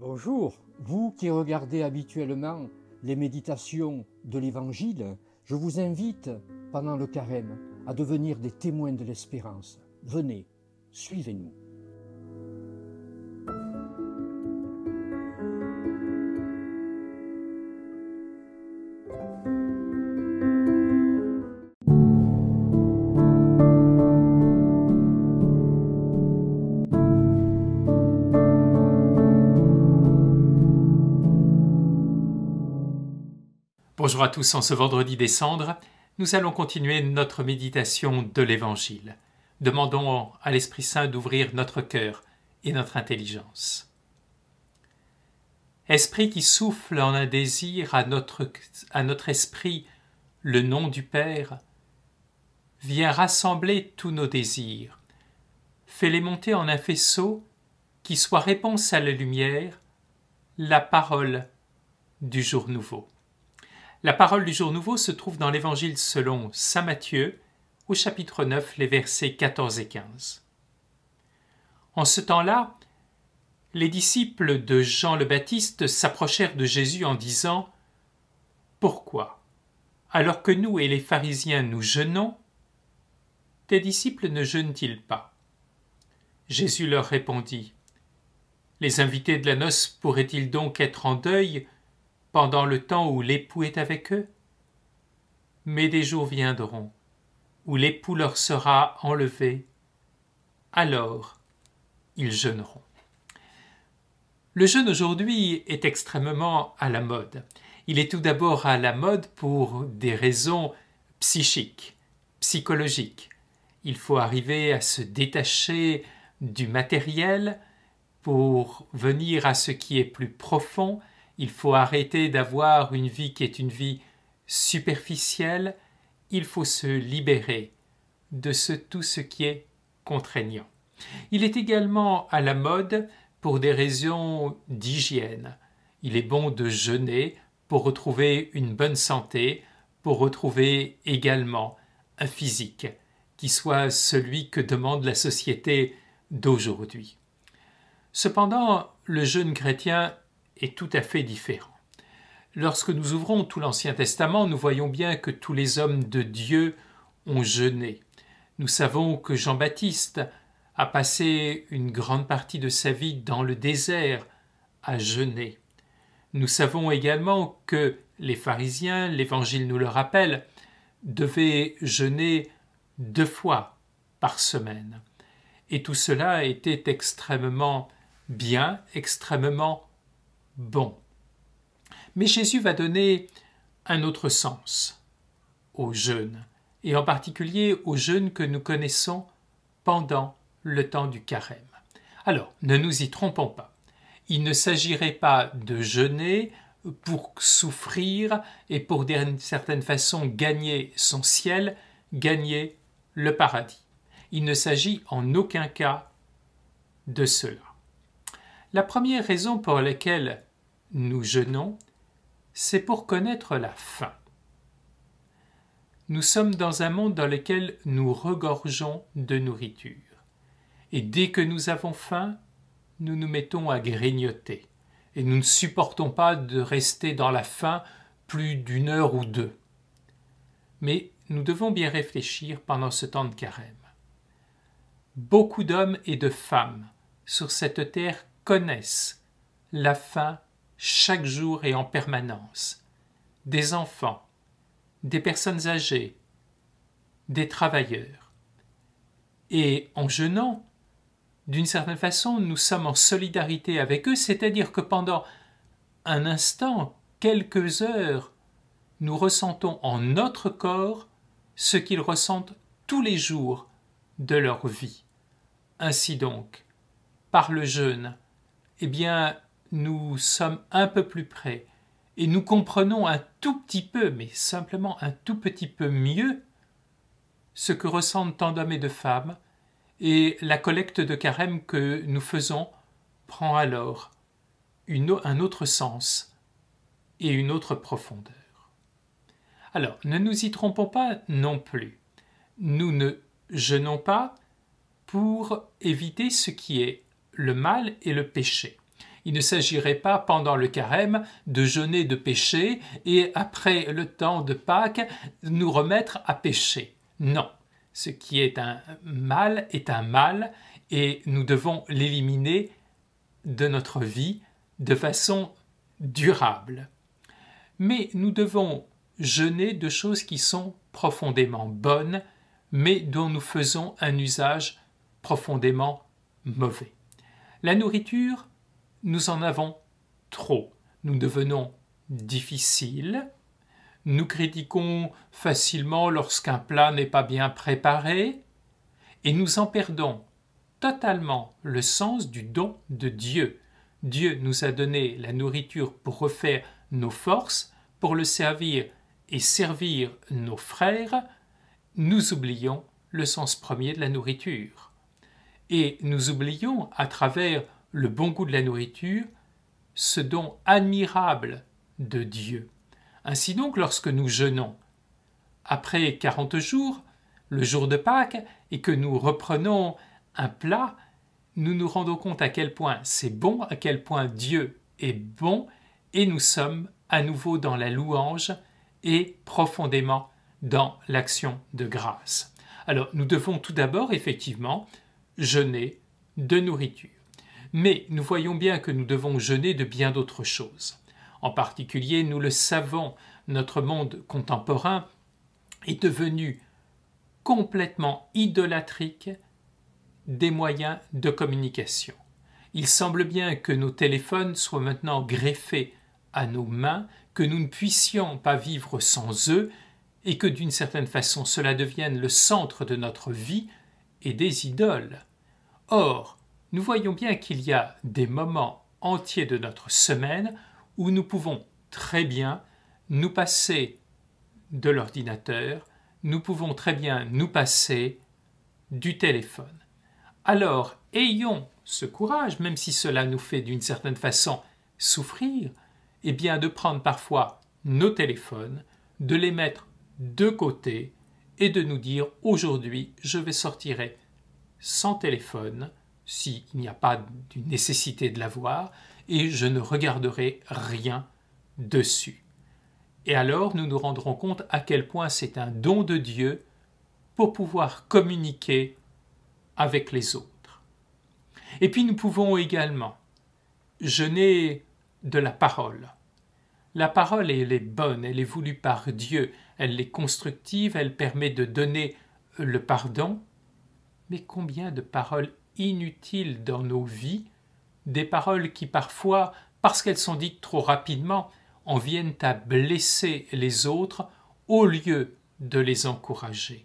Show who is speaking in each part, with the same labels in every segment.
Speaker 1: Bonjour, vous qui regardez habituellement les méditations de l'Évangile, je vous invite, pendant le carême, à devenir des témoins de l'espérance. Venez, suivez-nous. Bonjour à tous, en ce vendredi des nous allons continuer notre méditation de l'Évangile. Demandons à l'Esprit Saint d'ouvrir notre cœur et notre intelligence. Esprit qui souffle en un désir à notre, à notre esprit le nom du Père, viens rassembler tous nos désirs, fais-les monter en un faisceau qui soit réponse à la lumière, la parole du jour nouveau. La parole du jour nouveau se trouve dans l'Évangile selon Saint Matthieu, au chapitre 9, les versets 14 et 15. En ce temps-là, les disciples de Jean le Baptiste s'approchèrent de Jésus en disant Pourquoi, alors que nous et les pharisiens nous jeûnons, tes disciples ne jeûnent-ils pas Jésus leur répondit Les invités de la noce pourraient-ils donc être en deuil pendant le temps où l'époux est avec eux Mais des jours viendront où l'époux leur sera enlevé, alors ils jeûneront. Le jeûne aujourd'hui est extrêmement à la mode. Il est tout d'abord à la mode pour des raisons psychiques, psychologiques. Il faut arriver à se détacher du matériel pour venir à ce qui est plus profond, il faut arrêter d'avoir une vie qui est une vie superficielle. Il faut se libérer de tout ce qui est contraignant. Il est également à la mode pour des raisons d'hygiène. Il est bon de jeûner pour retrouver une bonne santé, pour retrouver également un physique qui soit celui que demande la société d'aujourd'hui. Cependant, le jeune chrétien est tout à fait différent. Lorsque nous ouvrons tout l'Ancien Testament, nous voyons bien que tous les hommes de Dieu ont jeûné. Nous savons que Jean-Baptiste a passé une grande partie de sa vie dans le désert à jeûner. Nous savons également que les pharisiens, l'Évangile nous le rappelle, devaient jeûner deux fois par semaine. Et tout cela était extrêmement bien, extrêmement bon. Mais Jésus va donner un autre sens au jeûne, et en particulier au jeûne que nous connaissons pendant le temps du carême. Alors, ne nous y trompons pas. Il ne s'agirait pas de jeûner pour souffrir et pour d'une certaine façon gagner son ciel, gagner le paradis. Il ne s'agit en aucun cas de cela. La première raison pour laquelle nous jeûnons, c'est pour connaître la faim. Nous sommes dans un monde dans lequel nous regorgeons de nourriture. Et dès que nous avons faim, nous nous mettons à grignoter. Et nous ne supportons pas de rester dans la faim plus d'une heure ou deux. Mais nous devons bien réfléchir pendant ce temps de carême. Beaucoup d'hommes et de femmes sur cette terre connaissent la faim chaque jour et en permanence, des enfants, des personnes âgées, des travailleurs. Et en jeûnant, d'une certaine façon, nous sommes en solidarité avec eux, c'est-à-dire que pendant un instant, quelques heures, nous ressentons en notre corps ce qu'ils ressentent tous les jours de leur vie. Ainsi donc, par le jeûne, eh bien, nous sommes un peu plus près et nous comprenons un tout petit peu, mais simplement un tout petit peu mieux, ce que ressentent tant d'hommes et de femmes, et la collecte de carême que nous faisons prend alors un autre sens et une autre profondeur. Alors, ne nous y trompons pas non plus. Nous ne jeûnons pas pour éviter ce qui est le mal et le péché. Il ne s'agirait pas pendant le carême de jeûner de péché et après le temps de Pâques nous remettre à pécher. Non. Ce qui est un mal est un mal et nous devons l'éliminer de notre vie de façon durable. Mais nous devons jeûner de choses qui sont profondément bonnes, mais dont nous faisons un usage profondément mauvais. La nourriture nous en avons trop. Nous devenons difficiles, nous critiquons facilement lorsqu'un plat n'est pas bien préparé, et nous en perdons totalement le sens du don de Dieu. Dieu nous a donné la nourriture pour refaire nos forces, pour le servir et servir nos frères, nous oublions le sens premier de la nourriture. Et nous oublions, à travers le bon goût de la nourriture, ce don admirable de Dieu. Ainsi donc, lorsque nous jeûnons, après 40 jours, le jour de Pâques, et que nous reprenons un plat, nous nous rendons compte à quel point c'est bon, à quel point Dieu est bon, et nous sommes à nouveau dans la louange et profondément dans l'action de grâce. Alors nous devons tout d'abord effectivement jeûner de nourriture. Mais nous voyons bien que nous devons jeûner de bien d'autres choses. En particulier, nous le savons, notre monde contemporain est devenu complètement idolatrique des moyens de communication. Il semble bien que nos téléphones soient maintenant greffés à nos mains, que nous ne puissions pas vivre sans eux, et que d'une certaine façon cela devienne le centre de notre vie et des idoles. Or, nous voyons bien qu'il y a des moments entiers de notre semaine où nous pouvons très bien nous passer de l'ordinateur, nous pouvons très bien nous passer du téléphone. Alors, ayons ce courage, même si cela nous fait d'une certaine façon souffrir, et eh bien de prendre parfois nos téléphones, de les mettre de côté et de nous dire aujourd'hui je vais sortir sans téléphone, s'il n'y a pas de nécessité de l'avoir, et je ne regarderai rien dessus. Et alors nous nous rendrons compte à quel point c'est un don de Dieu pour pouvoir communiquer avec les autres. Et puis nous pouvons également jeûner de la parole. La parole, elle est bonne, elle est voulue par Dieu, elle est constructive, elle permet de donner le pardon. Mais combien de paroles inutiles dans nos vies, des paroles qui parfois, parce qu'elles sont dites trop rapidement, en viennent à blesser les autres au lieu de les encourager.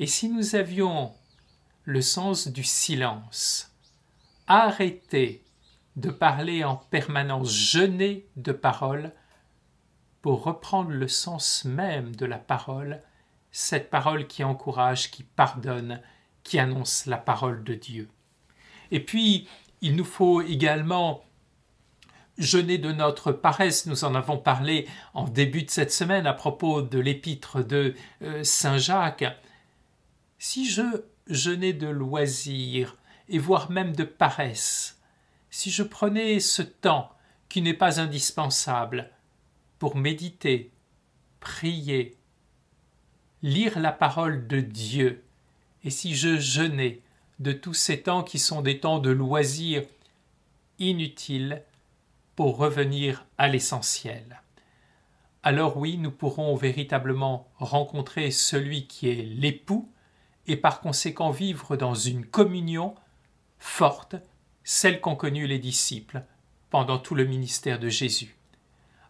Speaker 1: Et si nous avions le sens du silence, arrêter de parler en permanence, jeûner de paroles, pour reprendre le sens même de la parole, cette parole qui encourage, qui pardonne, qui annonce la parole de Dieu. Et puis, il nous faut également jeûner de notre paresse. Nous en avons parlé en début de cette semaine à propos de l'épître de euh, Saint Jacques. Si je jeûnais de loisir et voire même de paresse, si je prenais ce temps qui n'est pas indispensable pour méditer, prier, lire la parole de Dieu, et si je jeûnais de tous ces temps qui sont des temps de loisirs inutiles pour revenir à l'essentiel Alors oui, nous pourrons véritablement rencontrer celui qui est l'époux et par conséquent vivre dans une communion forte, celle qu'ont connue les disciples pendant tout le ministère de Jésus.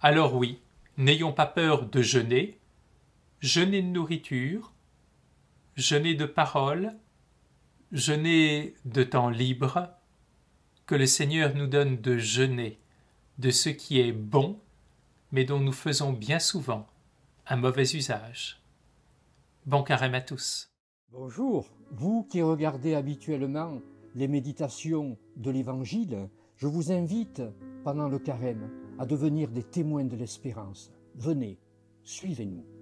Speaker 1: Alors oui, n'ayons pas peur de jeûner, jeûner de nourriture, je n'ai de parole, je n'ai de temps libre, que le Seigneur nous donne de jeûner de ce qui est bon, mais dont nous faisons bien souvent un mauvais usage. Bon carême à tous. Bonjour, vous qui regardez habituellement les méditations de l'Évangile, je vous invite pendant le carême à devenir des témoins de l'espérance. Venez, suivez-nous.